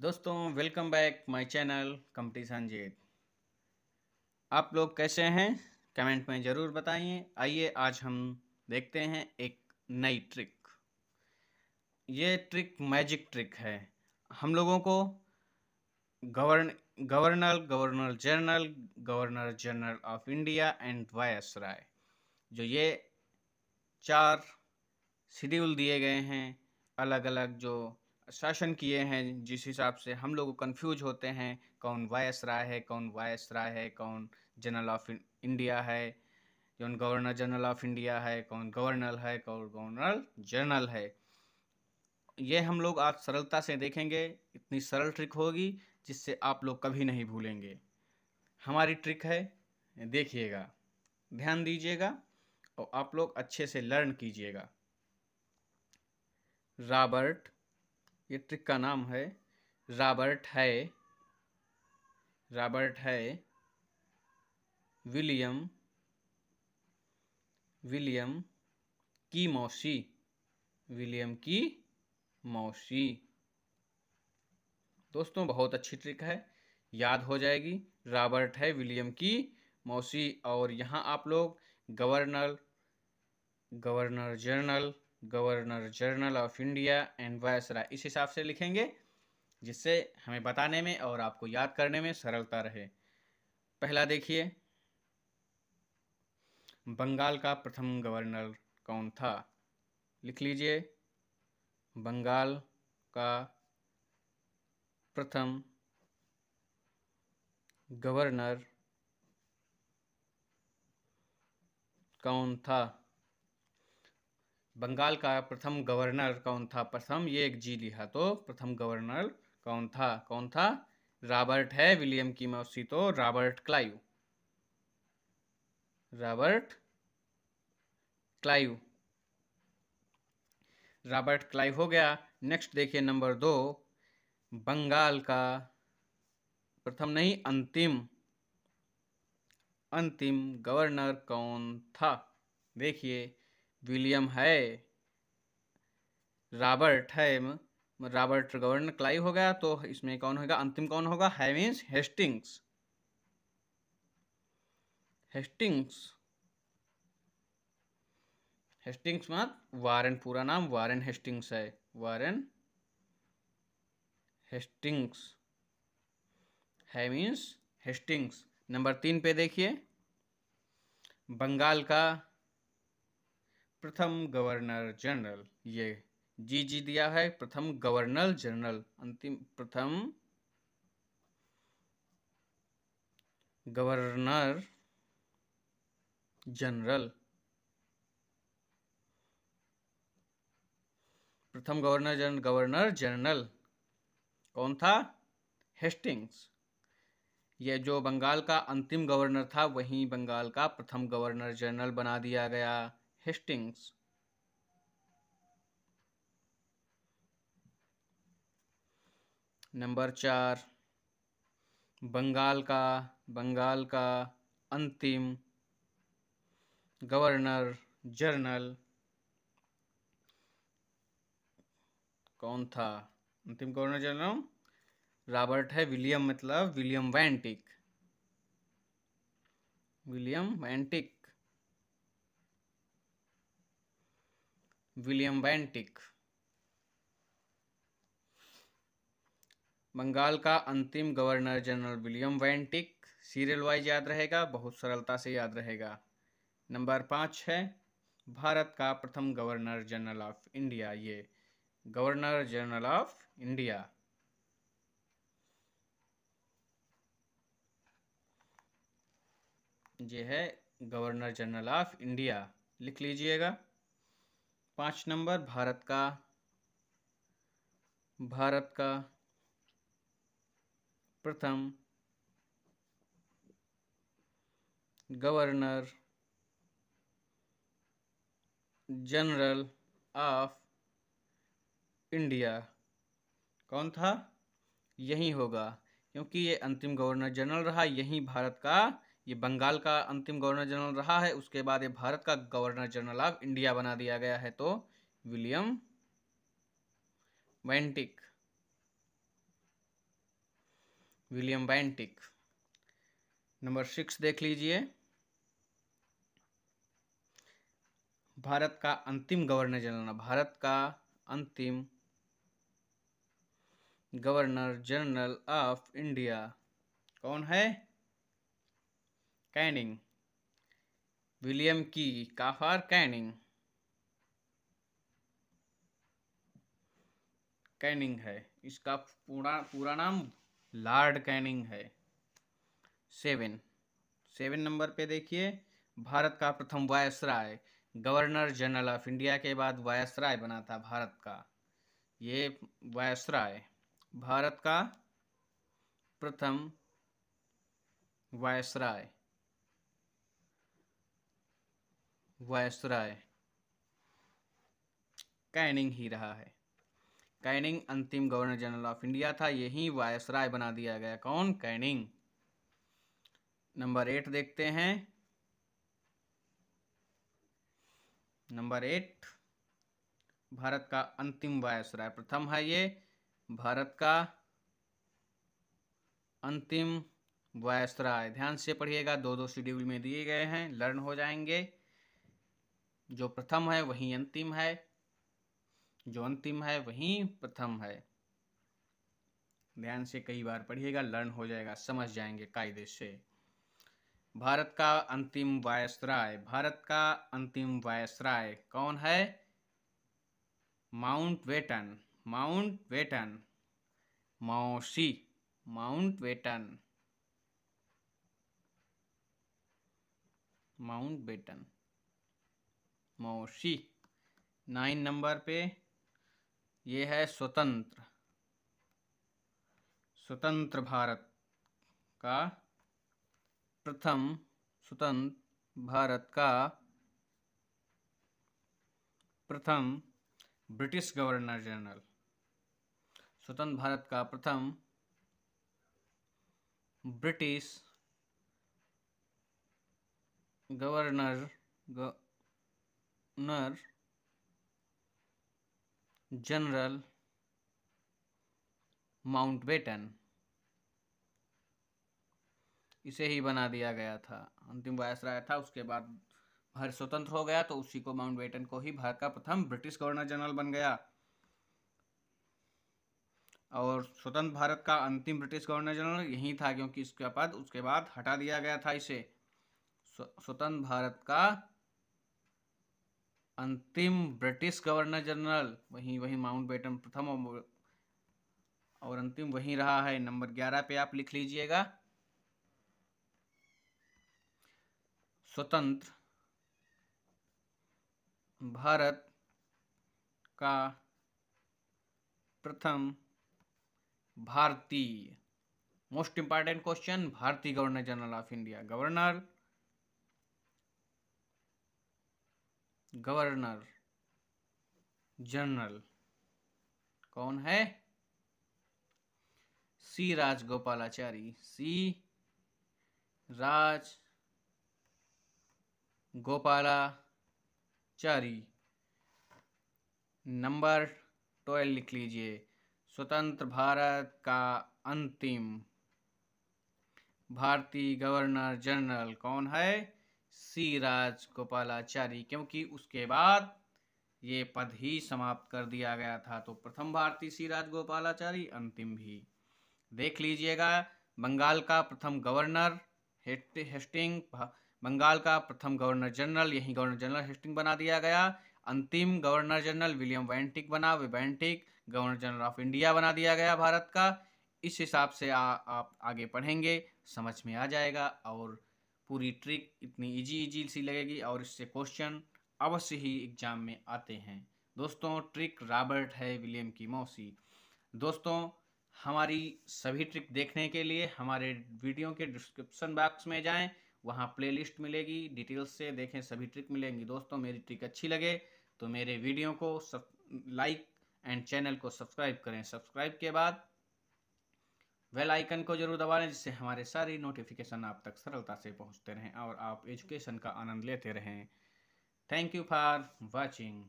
दोस्तों welcome back my channel competition Sanjeet आप लोग कैसे हैं कमेंट में ज़रूर बताइए आइए आज हम देखते हैं एक नई ट्रिक ये ट्रिक मैजिक ट्रिक है हम लोगों को govern governor governor general governor general of India and viceroy जो ये चार शेड्यूल दिए गए हैं अलग अलग जो शासन किए हैं जिस हिसाब से हम लोग कंफ्यूज होते हैं कौन राय है कौन राय है कौन जनरल ऑफ इंडिया है कौन गवर्नर जनरल ऑफ इंडिया है कौन गवर्नर है कौन गवर्नर जनरल है ये हम लोग आप सरलता से देखेंगे इतनी सरल ट्रिक होगी जिससे आप लोग कभी नहीं भूलेंगे हमारी ट्रिक है देखिएगा ध्यान दीजिएगा और आप लोग अच्छे से लर्न कीजिएगा रॉबर्ट ये ट्रिक का नाम है रॉबर्ट है रॉबर्ट है विलियम विलियम की मौसी विलियम की मौसी दोस्तों बहुत अच्छी ट्रिक है याद हो जाएगी रॉबर्ट है विलियम की मौसी और यहाँ आप लोग governor governor general governor general of India and viceroy इस हिसाब से लिखेंगे जिससे हमें बताने में और आपको याद करने में सरलता रहे पहला देखिए बंगाल का प्रथम गवर्नर कौन था लिख लीजिए बंगाल का प्रथम गवर्नर कौन था बंगाल का प्रथम गवर्नर कौन था प्रथम ये एक जी लिखा तो प्रथम गवर्नर कौन था कौन था रॉबर्ट है विलियम की मौसी तो Robert Clive Robert Clive Robert Clive हो गया नेक्स्ट देखिए नंबर दो बंगाल का प्रथम नहीं अंतिम अंतिम गवर्नर कौन था देखिए विलियम है रॉबर्ट है रॉबर्ट गवर्नर क्लाइव गया तो इसमें कौन होगा अंतिम कौन होगा है मीन्स हेस्टिंग्स हेस्टिंग्स हेस्टिंग्स मत वारेन पूरा नाम वारेन हेस्टिंग्स है वारेन हेस्टिंग्स है मीन्स हेस्टिंग्स नंबर तीन पे देखिए बंगाल का प्रथम गवर्नर जनरल ये जी जी दिया है प्रथम गवर्नर जनरल अंतिम प्रथम गवर्नर जनरल प्रथम गवर्नर जनरल गवर्नर जनरल कौन था हेस्टिंग्स ये जो बंगाल का अंतिम गवर्नर था वहीं बंगाल का प्रथम गवर्नर जनरल बना दिया गया हेस्टिंग्स नंबर चार बंगाल का बंगाल का अंतिम गवर्नर जनरल कौन था अंतिम गवर्नर जनरल रॉबर्ट है विलियम मतलब William Bentinck William Bentinck William Bentinck Bengal का अंतिम governor general William Bentinck serial wise याद रहेगा बहुत सरलता से याद रहेगा नंबर पाँच है भारत का प्रथम गवर्नर जनरल ऑफ इंडिया ये गवर्नर जनरल ऑफ इंडिया ये है गवर्नर जनरल ऑफ इंडिया लिख लीजिएगा पांच नंबर भारत का भारत का प्रथम गवर्नर जनरल ऑफ इंडिया कौन था यही होगा क्योंकि ये अंतिम गवर्नर जनरल रहा यही भारत का ये बंगाल का अंतिम गवर्नर जनरल रहा है उसके बाद ये भारत का गवर्नर जनरल ऑफ इंडिया बना दिया गया है तो William Bentinck William Bentinck number six देख लीजिए भारत का अंतिम गवर्नर जनरल भारत का अंतिम गवर्नर जनरल ऑफ इंडिया कौन है कैनिंग विलियम की काफार कैनिंग कैनिंग है इसका पूरा पूरा नाम लार्ड कैनिंग है सेवन सेवन नंबर पे देखिए भारत का प्रथम viceroy governor general of India के बाद वायसराय बना था भारत का ये वायसराय भारत का प्रथम वायसराय वायसराय कैनिंग ही रहा है कैनिंग अंतिम गवर्नर जनरल ऑफ इंडिया था यही वायसराय बना दिया गया कौन कैनिंग नंबर एट देखते हैं नंबर एट भारत का अंतिम वायसराय प्रथम है ये भारत का अंतिम वायसराय ध्यान से पढ़िएगा दो दो शेड्यूल में दिए गए हैं लर्न हो जाएंगे जो प्रथम है वही अंतिम है जो अंतिम है वही प्रथम है ध्यान से कई बार पढ़िएगा लर्न हो जाएगा समझ जाएंगे कायदे से भारत का अंतिम वायसराय भारत का अंतिम वायसराय कौन है माउंट वेटन माउंट वेटन मौसी माउंट वेटन माउंट बेटन मौसी नाइन नंबर पे ये है स्वतंत्र स्वतंत्र भारत का प्रथम स्वतंत्र भारत का प्रथम ब्रिटिश गवर्नर जनरल स्वतंत्र भारत का प्रथम ब्रिटिश गवर्नर ग, नर जनरल माउंटबेटन इसे ही बना दिया गया था अंतिम वायस राय था उसके बाद भारत स्वतंत्र हो गया तो उसी को माउंटबेटन को ही भारत का प्रथम ब्रिटिश गवर्नर जनरल बन गया और स्वतंत्र भारत का अंतिम ब्रिटिश गवर्नर जनरल यही था क्योंकि इसके पद उसके बाद हटा दिया गया था इसे स्वतंत्र भारत का अंतिम ब्रिटिश गवर्नर जनरल वहीं वहीं माउंट बेटन प्रथम और अंतिम वहीं रहा है नंबर ग्यारह पे आप लिख लीजिएगा स्वतंत्र भारत का प्रथम भारतीय मोस्ट इंपॉर्टेंट क्वेश्चन भारतीय governor general of India governor governor general कौन है C Rajagopalachari C Rajagopalachari number twelve लिख लीजिए स्वतंत्र भारत का अंतिम भारतीय गवर्नर जनरल कौन है सी राजगोपालाचारी क्योंकि उसके बाद ये पद ही समाप्त कर दिया गया था तो प्रथम भारतीय सी राजगोपालाचारी अंतिम भी देख लीजिएगा बंगाल का प्रथम गवर्नर हेस्टिंग बंगाल का प्रथम गवर्नर जनरल यही गवर्नर जनरल हेस्टिंग बना दिया गया अंतिम गवर्नर जनरल विलियम वैंटिक बना वे Bentinck governor general of India बना दिया गया भारत का इस हिसाब से आ, आप आगे पढ़ेंगे समझ में आ जाएगा और पूरी ट्रिक इतनी इजी इजी सी लगेगी और इससे क्वेश्चन अवश्य ही एग्जाम में आते हैं दोस्तों ट्रिक रॉबर्ट है विलियम की मौसी दोस्तों हमारी सभी ट्रिक देखने के लिए हमारे वीडियो के डिस्क्रिप्शन बॉक्स में जाएं वहाँ प्लेलिस्ट मिलेगी डिटेल्स से देखें सभी ट्रिक मिलेंगी दोस्तों मेरी ट्रिक अच्छी लगे तो मेरे वीडियो को लाइक एंड चैनल को सब्सक्राइब करें सब्सक्राइब के बाद वेल आइकन को जरूर दबा लें जिससे हमारे सारी नोटिफिकेशन आप तक सरलता से पहुंचते रहें और आप एजुकेशन का आनंद लेते रहें थैंक यू फॉर वाचिंग